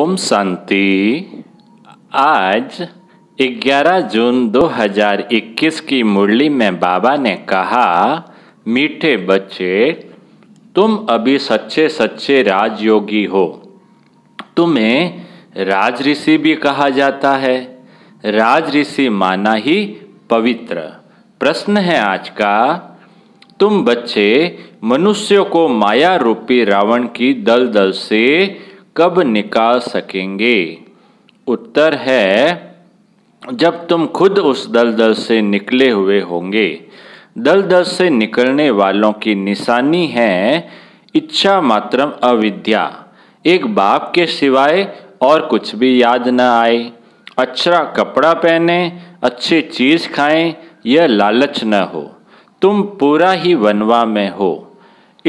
ओम शांति आज 11 जून 2021 की मुरली में बाबा ने कहा मीठे बच्चे तुम अभी सच्चे सच्चे राजयोगी हो तुम्हें राज ऋषि भी कहा जाता है राज ऋषि माना ही पवित्र प्रश्न है आज का तुम बच्चे मनुष्यों को माया रूपी रावण की दलदल से कब निकाल सकेंगे उत्तर है जब तुम खुद उस दलदल से निकले हुए होंगे दलदल से निकलने वालों की निशानी है इच्छा मात्रम अविद्या एक बाप के सिवाय और कुछ भी याद न आए अच्छा कपड़ा पहने अच्छी चीज़ खाएं यह लालच न हो तुम पूरा ही वनवा में हो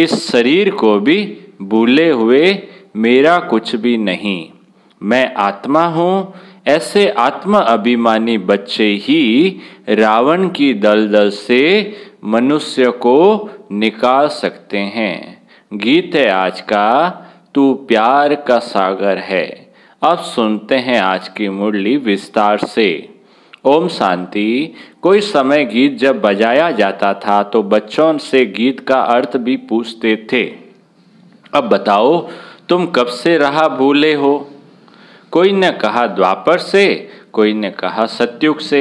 इस शरीर को भी भूले हुए मेरा कुछ भी नहीं मैं आत्मा हूँ ऐसे आत्मा अभिमानी बच्चे ही रावण की दलदल से मनुष्य को निकाल सकते हैं गीत है आज का तू प्यार का सागर है अब सुनते हैं आज की मुरली विस्तार से ओम शांति कोई समय गीत जब बजाया जाता था तो बच्चों से गीत का अर्थ भी पूछते थे अब बताओ तुम कब से रहा भूले हो कोई ने कहा द्वापर से कोई ने कहा सत्युग से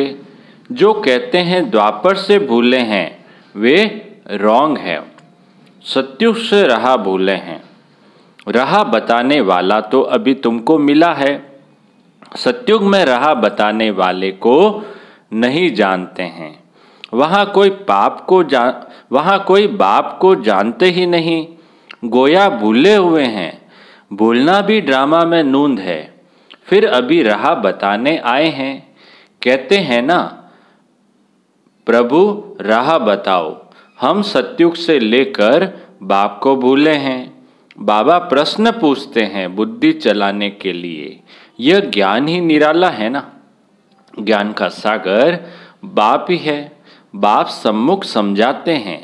जो कहते हैं द्वापर से भूले हैं वे रॉन्ग है सत्युग से रहा भूले हैं रहा बताने वाला तो अभी तुमको मिला है सत्युग में रहा बताने वाले को नहीं जानते हैं वहाँ कोई पाप को जान वहाँ कोई बाप को जानते ही नहीं गोया भूले हुए हैं बोलना भी ड्रामा में नूंद है फिर अभी रहा बताने आए हैं कहते हैं ना प्रभु राह बताओ हम सत्युग से लेकर बाप को भूले हैं बाबा प्रश्न पूछते हैं बुद्धि चलाने के लिए यह ज्ञान ही निराला है ना ज्ञान का सागर बाप ही है बाप सम्मुख समझाते हैं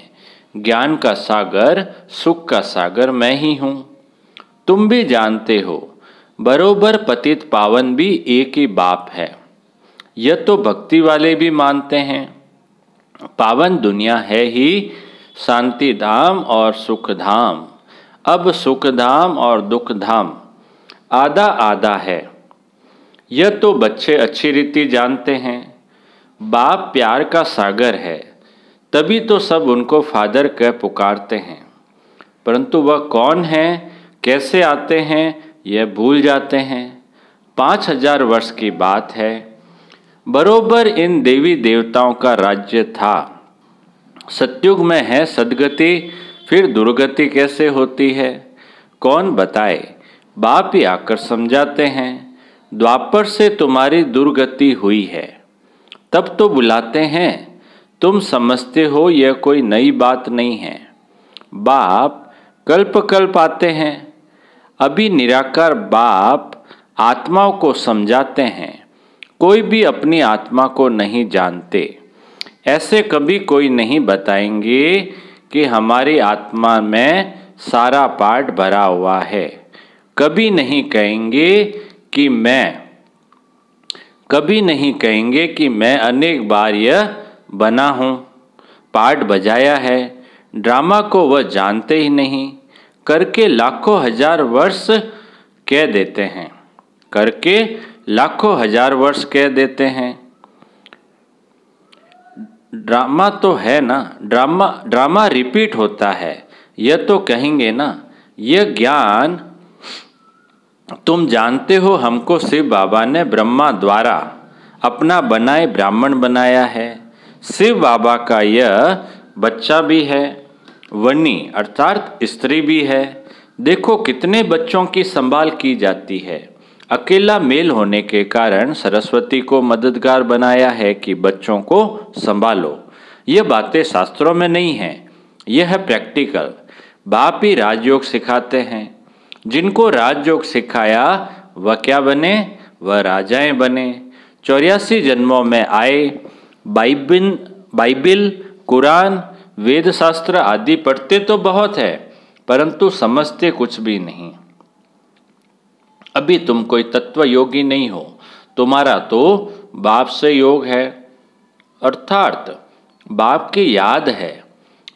ज्ञान का सागर सुख का सागर मैं ही हूँ तुम भी जानते हो बरोबर पतित पावन भी एक ही बाप है यह तो भक्ति वाले भी मानते हैं पावन दुनिया है ही शांति धाम और सुख धाम अब सुख धाम और दुख धाम आधा आधा है यह तो बच्चे अच्छी रीति जानते हैं बाप प्यार का सागर है तभी तो सब उनको फादर कह पुकारते हैं परंतु वह कौन है कैसे आते हैं यह भूल जाते हैं पाँच हजार वर्ष की बात है बरोबर इन देवी देवताओं का राज्य था सत्युग में है सदगति फिर दुर्गति कैसे होती है कौन बताए बाप ही आकर समझाते हैं द्वापर से तुम्हारी दुर्गति हुई है तब तो बुलाते हैं तुम समझते हो यह कोई नई बात नहीं है बाप कल्प कल्प आते हैं अभी निराकार बाप आत्माओं को समझाते हैं कोई भी अपनी आत्मा को नहीं जानते ऐसे कभी कोई नहीं बताएंगे कि हमारी आत्मा में सारा पाठ भरा हुआ है कभी नहीं कहेंगे कि मैं कभी नहीं कहेंगे कि मैं अनेक बार यह बना हूँ पाठ बजाया है ड्रामा को वह जानते ही नहीं करके लाखों हजार वर्ष कह देते हैं करके लाखों हजार वर्ष कह देते हैं ड्रामा तो है ना ड्रामा ड्रामा रिपीट होता है यह तो कहेंगे ना यह ज्ञान तुम जानते हो हमको शिव बाबा ने ब्रह्मा द्वारा अपना बनाए ब्राह्मण बनाया है शिव बाबा का यह बच्चा भी है वनी अर्थात स्त्री भी है देखो कितने बच्चों की संभाल की जाती है अकेला मेल होने के कारण सरस्वती को मददगार बनाया है कि बच्चों को संभालो ये बातें शास्त्रों में नहीं हैं यह है प्रैक्टिकल बाप ही राजयोग सिखाते हैं जिनको राजयोग सिखाया वह क्या बने वह राजाएं बने चौरासी जन्मों में आए बाइबिन बाइबिल कुरान वेद शास्त्र आदि पढ़ते तो बहुत है परंतु समझते कुछ भी नहीं अभी तुम कोई तत्व योगी नहीं हो तुम्हारा तो बाप से योग है अर्थात बाप की याद है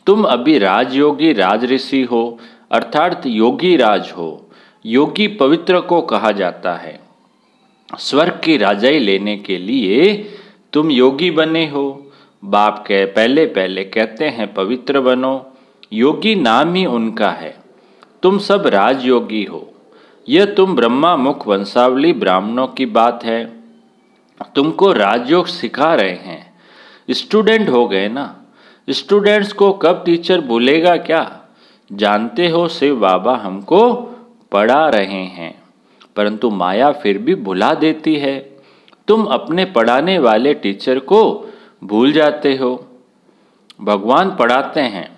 तुम अभी राजयोगी राजऋषि हो अर्थात योगी राज हो योगी पवित्र को कहा जाता है स्वर्ग की राजाई लेने के लिए तुम योगी बने हो बाप के पहले पहले कहते हैं पवित्र बनो योगी नाम ही उनका है तुम सब राजयोगी हो यह तुम ब्रह्मा मुख वंशावली ब्राह्मणों की बात है तुमको राजयोग सिखा रहे हैं स्टूडेंट हो गए ना स्टूडेंट्स को कब टीचर भूलेगा क्या जानते हो शिव बाबा हमको पढ़ा रहे हैं परंतु माया फिर भी भुला देती है तुम अपने पढ़ाने वाले टीचर को भूल जाते हो भगवान पढ़ाते हैं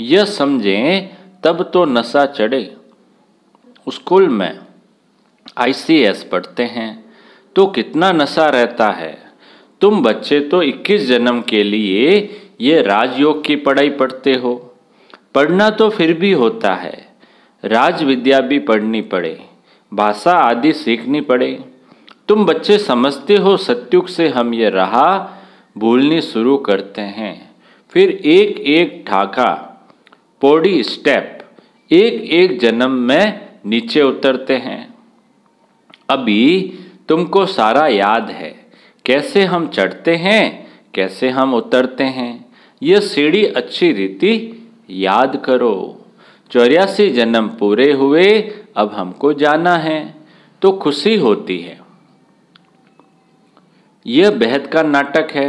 यह समझें तब तो नशा चढ़े स्कूल में आईसीएस पढ़ते हैं तो कितना नशा रहता है तुम बच्चे तो 21 जन्म के लिए ये राजयोग की पढ़ाई पढ़ते हो पढ़ना तो फिर भी होता है राज विद्या भी पढ़नी पड़े भाषा आदि सीखनी पड़े तुम बच्चे समझते हो सत्युग से हम ये रहा बोलने शुरू करते हैं फिर एक एक ठाका पौड़ी स्टेप एक एक जन्म में नीचे उतरते हैं अभी तुमको सारा याद है कैसे हम चढ़ते हैं कैसे हम उतरते हैं यह सीढ़ी अच्छी रीति याद करो चौरासी जन्म पूरे हुए अब हमको जाना है तो खुशी होती है यह बेहद का नाटक है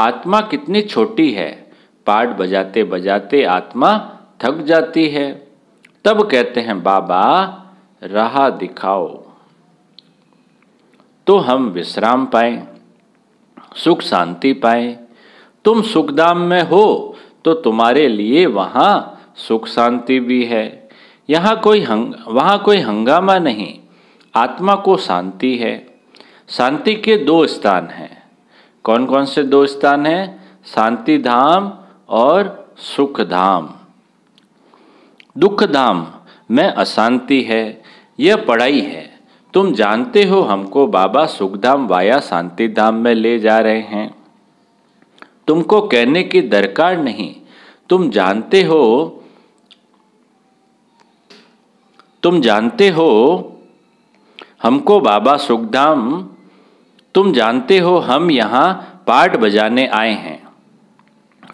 आत्मा कितनी छोटी है पाठ बजाते बजाते आत्मा थक जाती है तब कहते हैं बाबा राह दिखाओ तो हम विश्राम पाए सुख शांति पाए तुम सुखदाम में हो तो तुम्हारे लिए वहां सुख शांति भी है यहां कोई हंग वहां कोई हंगामा नहीं आत्मा को शांति है शांति के दो स्थान हैं कौन कौन से दो स्थान हैं शांति धाम और सुख धाम दुख धाम में अशांति है यह पढ़ाई है तुम जानते हो हमको बाबा सुखधाम वाया शांति धाम में ले जा रहे हैं तुमको कहने की दरकार नहीं तुम जानते हो तुम जानते हो हमको बाबा सुखधाम तुम जानते हो हम यहाँ पाठ बजाने आए हैं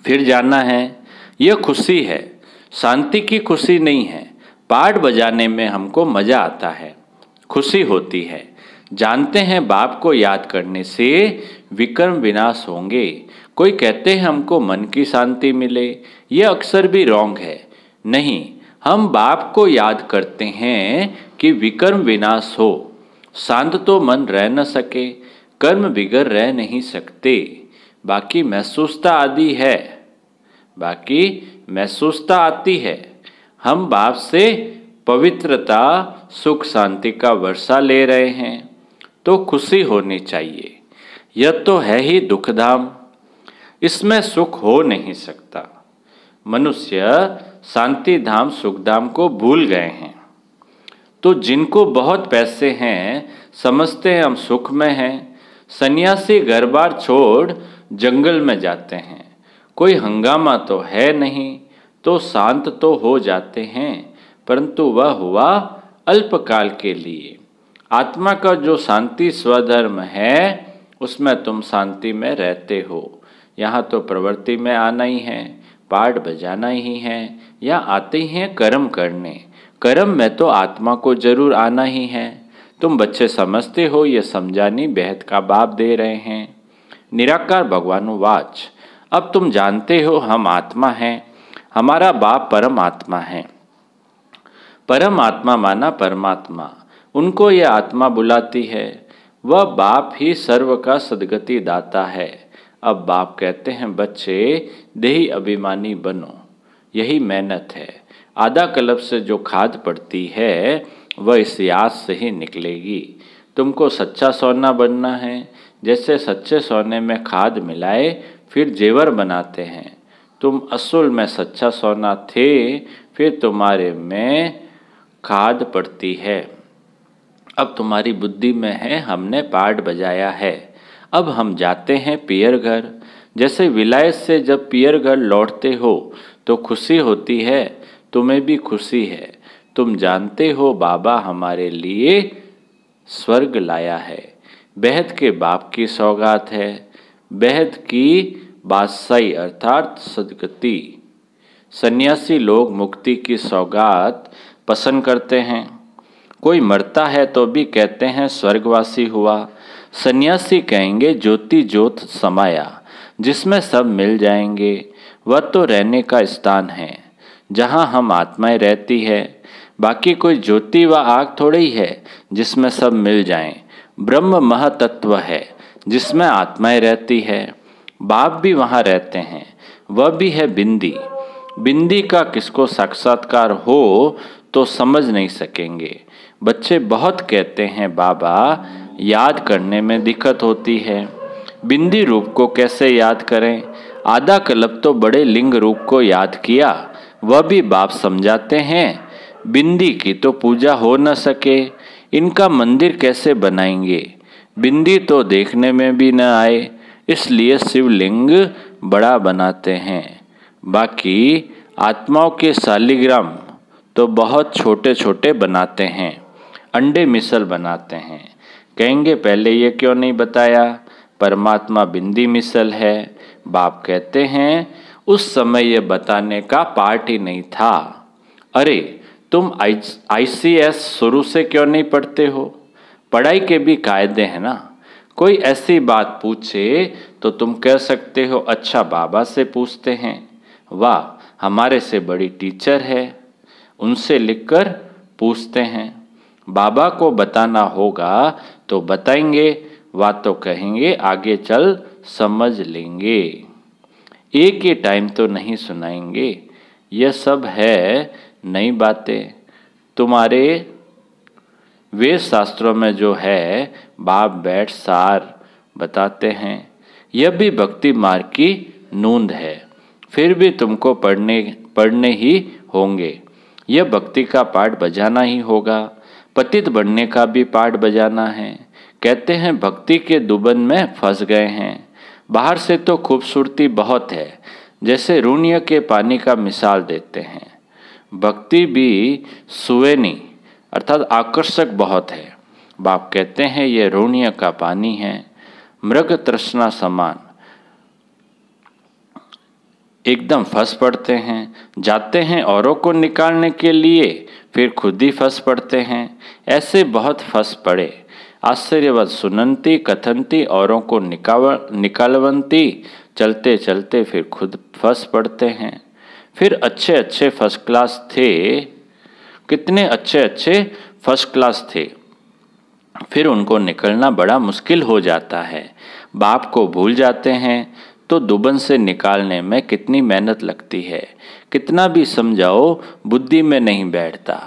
फिर जाना है यह खुशी है शांति की खुशी नहीं है पाठ बजाने में हमको मज़ा आता है खुशी होती है जानते हैं बाप को याद करने से विक्रम विनाश होंगे कोई कहते हैं हमको मन की शांति मिले यह अक्सर भी रॉन्ग है नहीं हम बाप को याद करते हैं कि विक्रम विनाश हो शांत तो मन रह न सके कर्म बिगड़ रह नहीं सकते बाकी महसूसता आदि है बाकी महसूसता आती है हम बाप से पवित्रता सुख शांति का वर्षा ले रहे हैं तो खुशी होनी चाहिए यह तो है ही दुखधाम इसमें सुख हो नहीं सकता मनुष्य शांति धाम सुखधाम को भूल गए हैं तो जिनको बहुत पैसे हैं समझते हैं हम सुख में हैं सन्यासी घर बार छोड़ जंगल में जाते हैं कोई हंगामा तो है नहीं तो शांत तो हो जाते हैं परंतु वह हुआ अल्पकाल के लिए आत्मा का जो शांति स्वधर्म है उसमें तुम शांति में रहते हो यहाँ तो प्रवृत्ति में आना ही है पाठ बजाना ही है या आते ही हैं कर्म करने कर्म में तो आत्मा को जरूर आना ही है तुम बच्चे समझते हो यह समझानी बेहद का बाप दे रहे हैं निराकार वाच अब तुम जानते हो हम आत्मा हैं हमारा बाप परम आत्मा है परम आत्मा माना परमात्मा उनको यह आत्मा बुलाती है वह बाप ही सर्व का सदगति दाता है अब बाप कहते हैं बच्चे देही अभिमानी बनो यही मेहनत है आधा कलप से जो खाद पड़ती है वह इस याद से ही निकलेगी तुमको सच्चा सोना बनना है जैसे सच्चे सोने में खाद मिलाए फिर जेवर बनाते हैं तुम असल में सच्चा सोना थे फिर तुम्हारे में खाद पड़ती है अब तुम्हारी बुद्धि में है हमने पाठ बजाया है अब हम जाते हैं पियर घर जैसे विलायत से जब पियर घर लौटते हो तो खुशी होती है तुम्हें भी खुशी है तुम जानते हो बाबा हमारे लिए स्वर्ग लाया है बेहद के बाप की सौगात है बेहद की बादशाही अर्थात सदगति सन्यासी लोग मुक्ति की सौगात पसंद करते हैं कोई मरता है तो भी कहते हैं स्वर्गवासी हुआ सन्यासी कहेंगे ज्योति ज्योत समाया जिसमें सब मिल जाएंगे वह तो रहने का स्थान है जहाँ हम आत्माएं रहती है बाकी कोई ज्योति व आग थोड़ी है जिसमें सब मिल जाएं। ब्रह्म महतत्व है जिसमें आत्माएं रहती है बाप भी वहाँ रहते हैं वह भी है बिंदी बिंदी का किसको साक्षात्कार हो तो समझ नहीं सकेंगे बच्चे बहुत कहते हैं बाबा याद करने में दिक्कत होती है बिंदी रूप को कैसे याद करें आधा कलब तो बड़े लिंग रूप को याद किया वह भी बाप समझाते हैं बिंदी की तो पूजा हो न सके इनका मंदिर कैसे बनाएंगे बिंदी तो देखने में भी न आए इसलिए शिवलिंग बड़ा बनाते हैं बाकी आत्माओं के शालिग्राम तो बहुत छोटे छोटे बनाते हैं अंडे मिसल बनाते हैं कहेंगे पहले ये क्यों नहीं बताया परमात्मा बिंदी मिसल है बाप कहते हैं उस समय ये बताने का पार्ट ही नहीं था अरे तुम आई सी एस शुरू से क्यों नहीं पढ़ते हो पढ़ाई के भी कायदे हैं ना कोई ऐसी बात पूछे तो तुम कह सकते हो अच्छा बाबा से पूछते हैं वाह हमारे से बड़ी टीचर है उनसे लिखकर पूछते हैं बाबा को बताना होगा तो बताएंगे वा तो कहेंगे आगे चल समझ लेंगे एक ही टाइम तो नहीं सुनाएंगे यह सब है नई बातें तुम्हारे वे शास्त्रों में जो है बाप बैठ सार बताते हैं यह भी भक्ति मार्ग की नूंद है फिर भी तुमको पढ़ने पढ़ने ही होंगे यह भक्ति का पाठ बजाना ही होगा पतित बनने का भी पाठ बजाना है कहते हैं भक्ति के दुबन में फंस गए हैं बाहर से तो खूबसूरती बहुत है जैसे रूनिय के पानी का मिसाल देते हैं भक्ति भी सुवेनी अर्थात आकर्षक बहुत है बाप कहते हैं ये रूनिय का पानी है मृग तृष्णा समान एकदम फंस पड़ते हैं जाते हैं औरों को निकालने के लिए फिर खुद ही फंस पड़ते हैं ऐसे बहुत फंस पड़े आश्चर्यवत सुनंती कथनती औरों को निकाव निकालवंती चलते चलते फिर खुद फंस पड़ते हैं फिर अच्छे अच्छे फर्स्ट क्लास थे कितने अच्छे अच्छे फर्स्ट क्लास थे फिर उनको निकलना बड़ा मुश्किल हो जाता है बाप को भूल जाते हैं तो दुबन से निकालने में कितनी मेहनत लगती है कितना भी समझाओ बुद्धि में नहीं बैठता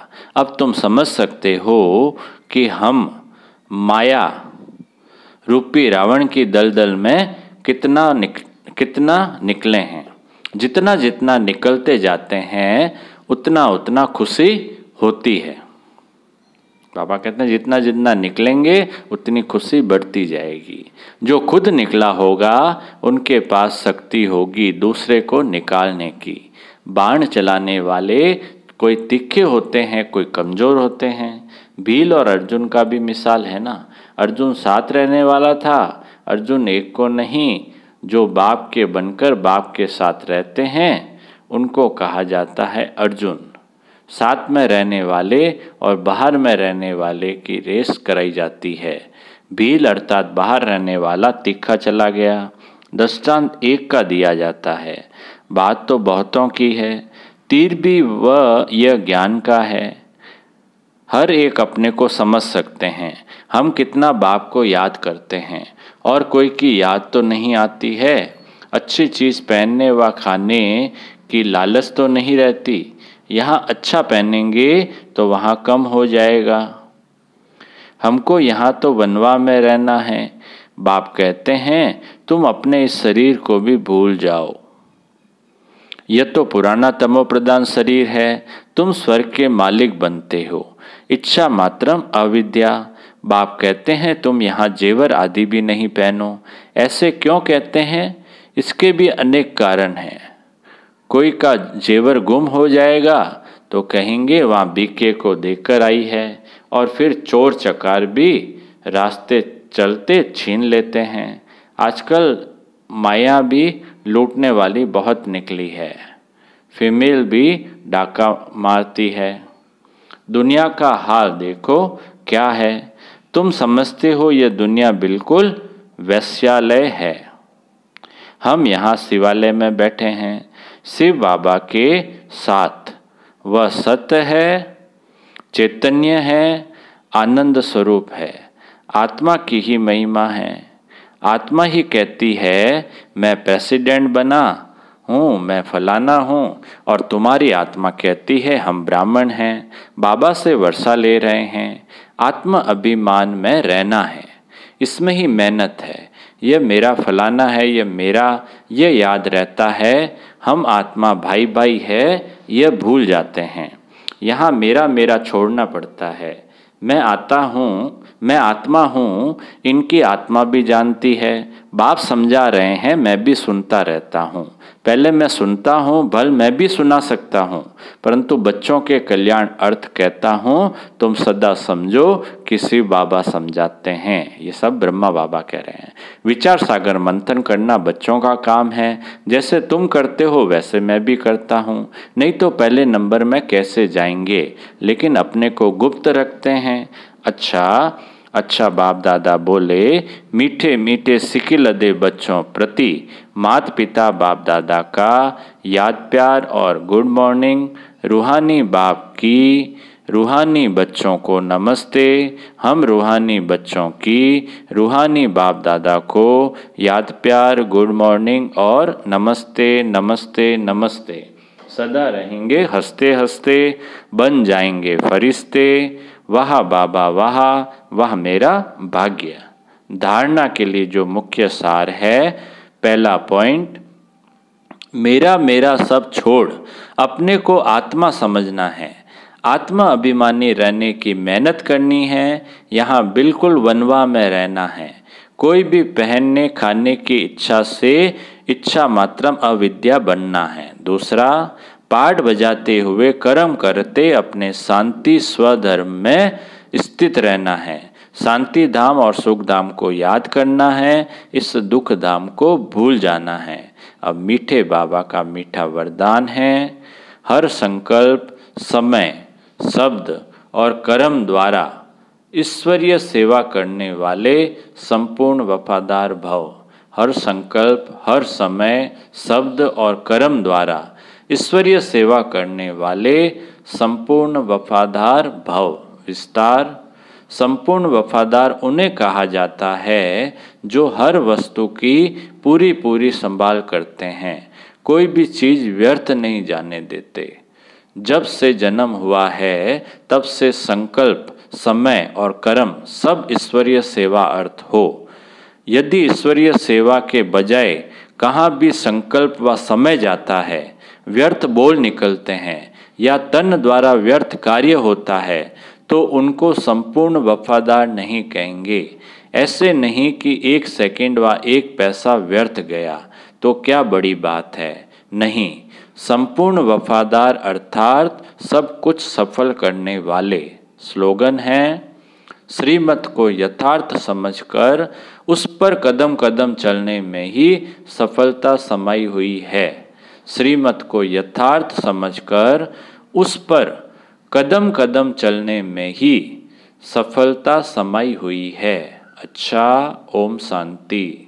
अब तुम समझ सकते हो कि हम माया रूपी रावण की दलदल में कितना निक, कितना निकले हैं जितना जितना निकलते जाते हैं उतना उतना खुशी होती है पापा कहते हैं जितना जितना निकलेंगे उतनी खुशी बढ़ती जाएगी जो खुद निकला होगा उनके पास शक्ति होगी दूसरे को निकालने की बाण चलाने वाले कोई तिखे होते हैं कोई कमज़ोर होते हैं भील और अर्जुन का भी मिसाल है ना अर्जुन साथ रहने वाला था अर्जुन एक को नहीं जो बाप के बनकर बाप के साथ रहते हैं उनको कहा जाता है अर्जुन साथ में रहने वाले और बाहर में रहने वाले की रेस कराई जाती है भील अर्थात बाहर रहने वाला तीखा चला गया दृष्टांत एक का दिया जाता है बात तो बहुतों की है तीर भी वह यह ज्ञान का है हर एक अपने को समझ सकते हैं हम कितना बाप को याद करते हैं और कोई की याद तो नहीं आती है अच्छी चीज़ पहनने व खाने की लालच तो नहीं रहती यहाँ अच्छा पहनेंगे तो वहाँ कम हो जाएगा हमको यहाँ तो वनवा में रहना है बाप कहते हैं तुम अपने इस शरीर को भी भूल जाओ यह तो पुराना तमो प्रदान शरीर है तुम स्वर्ग के मालिक बनते हो इच्छा मात्रम अविद्या बाप कहते हैं तुम यहाँ जेवर आदि भी नहीं पहनो ऐसे क्यों कहते हैं इसके भी अनेक कारण हैं कोई का जेवर गुम हो जाएगा तो कहेंगे वहाँ बीके को देखकर आई है और फिर चोर चकार भी रास्ते चलते छीन लेते हैं आजकल माया भी लूटने वाली बहुत निकली है फीमेल भी डाका मारती है दुनिया का हाल देखो क्या है तुम समझते हो यह दुनिया बिल्कुल वैश्यालय है हम यहाँ शिवालय में बैठे हैं शिव बाबा के साथ वह सत्य है चैतन्य है आनंद स्वरूप है आत्मा की ही महिमा है आत्मा ही कहती है मैं प्रेसिडेंट बना हूँ मैं फलाना हूँ और तुम्हारी आत्मा कहती है हम ब्राह्मण हैं बाबा से वर्षा ले रहे हैं आत्मा अभिमान में रहना है इसमें ही मेहनत है यह मेरा फलाना है यह मेरा यह याद रहता है हम आत्मा भाई भाई है यह भूल जाते हैं यहाँ मेरा मेरा छोड़ना पड़ता है मैं आता हूँ मैं आत्मा हूँ इनकी आत्मा भी जानती है बाप समझा रहे हैं मैं भी सुनता रहता हूँ पहले मैं सुनता हूँ भल मैं भी सुना सकता हूँ परंतु बच्चों के कल्याण अर्थ कहता हूँ तुम सदा समझो किसी बाबा समझाते हैं ये सब ब्रह्मा बाबा कह रहे हैं विचार सागर मंथन करना बच्चों का काम है जैसे तुम करते हो वैसे मैं भी करता हूँ नहीं तो पहले नंबर में कैसे जाएंगे लेकिन अपने को गुप्त रखते हैं अच्छा अच्छा बाप दादा बोले मीठे मीठे सिकिल दे बच्चों प्रति मात पिता बाप दादा का याद प्यार और गुड मॉर्निंग रूहानी बाप की रूहानी बच्चों को नमस्ते हम रूहानी बच्चों की रूहानी बाप दादा को याद प्यार गुड मॉर्निंग और नमस्ते नमस्ते नमस्ते सदा रहेंगे हंसते हंसते बन जाएंगे फरिश्ते वह बाबा वह वह मेरा भाग्य धारणा के लिए जो मुख्य सार है पहला पॉइंट मेरा मेरा सब छोड़ अपने को आत्मा समझना है आत्मा अभिमानी रहने की मेहनत करनी है यहाँ बिल्कुल वनवा में रहना है कोई भी पहनने खाने की इच्छा से इच्छा मात्रम अविद्या बनना है दूसरा पाठ बजाते हुए कर्म करते अपने शांति स्वधर्म में स्थित रहना है शांति धाम और सुख धाम को याद करना है इस दुख धाम को भूल जाना है अब मीठे बाबा का मीठा वरदान है हर संकल्प समय शब्द और कर्म द्वारा ईश्वरीय सेवा करने वाले संपूर्ण वफादार भव हर संकल्प हर समय शब्द और कर्म द्वारा ईश्वरीय सेवा करने वाले संपूर्ण वफादार भव विस्तार संपूर्ण वफादार उन्हें कहा जाता है जो हर वस्तु की पूरी पूरी संभाल करते हैं कोई भी चीज़ व्यर्थ नहीं जाने देते जब से जन्म हुआ है तब से संकल्प समय और कर्म सब ईश्वरीय सेवा अर्थ हो यदि ईश्वरीय सेवा के बजाय कहाँ भी संकल्प व समय जाता है व्यर्थ बोल निकलते हैं या तन द्वारा व्यर्थ कार्य होता है तो उनको संपूर्ण वफादार नहीं कहेंगे ऐसे नहीं कि एक सेकंड व एक पैसा व्यर्थ गया तो क्या बड़ी बात है नहीं संपूर्ण वफादार अर्थात सब कुछ सफल करने वाले स्लोगन है श्रीमत को यथार्थ समझकर उस पर कदम कदम चलने में ही सफलता समाई हुई है श्रीमत को यथार्थ समझकर उस पर कदम कदम चलने में ही सफलता समाई हुई है अच्छा ओम शांति